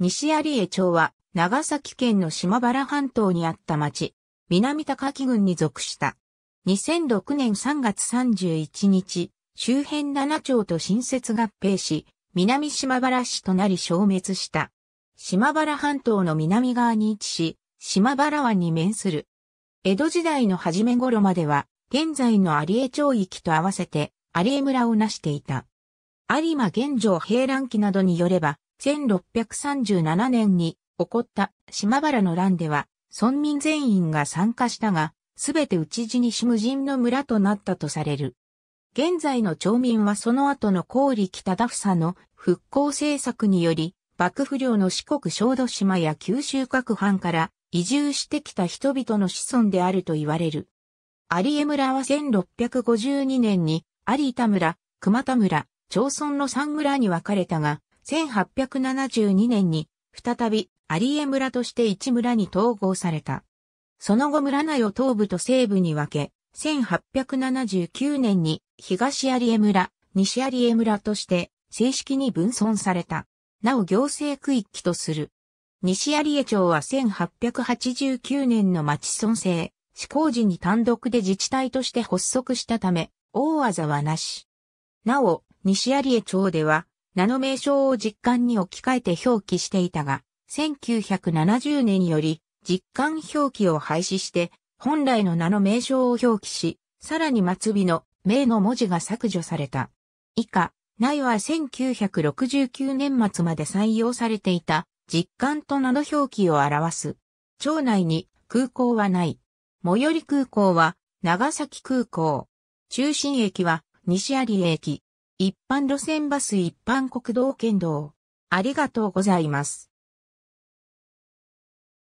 西有江町は、長崎県の島原半島にあった町、南高木郡に属した。2006年3月31日、周辺7町と新設合併し、南島原市となり消滅した。島原半島の南側に位置し、島原湾に面する。江戸時代の初め頃までは、現在の有江町域と合わせて、有江村を成していた。有馬現状平乱期などによれば、1637年に起こった島原の乱では、村民全員が参加したが、すべて討ち死にし無人の村となったとされる。現在の町民はその後の高力忠房の復興政策により、幕府領の四国小豆島や九州各藩から移住してきた人々の子孫であると言われる。有江村は1652年に有田村、熊田村、町村の三村に分かれたが、1872年に再び有江村として一村に統合された。その後村内を東部と西部に分け、1879年に東有江村、西有江村として正式に分村された。なお行政区域とする。西有江町は1889年の町村制、施行時に単独で自治体として発足したため、大技はなし。なお、西有江町では、名の名称を実感に置き換えて表記していたが、1970年により実感表記を廃止して、本来の名の名称を表記し、さらに末尾の名の文字が削除された。以下、内は1969年末まで採用されていた実感と名の表記を表す。町内に空港はない。最寄り空港は長崎空港。中心駅は西有駅。一般路線バス一般国道県道。ありがとうございます。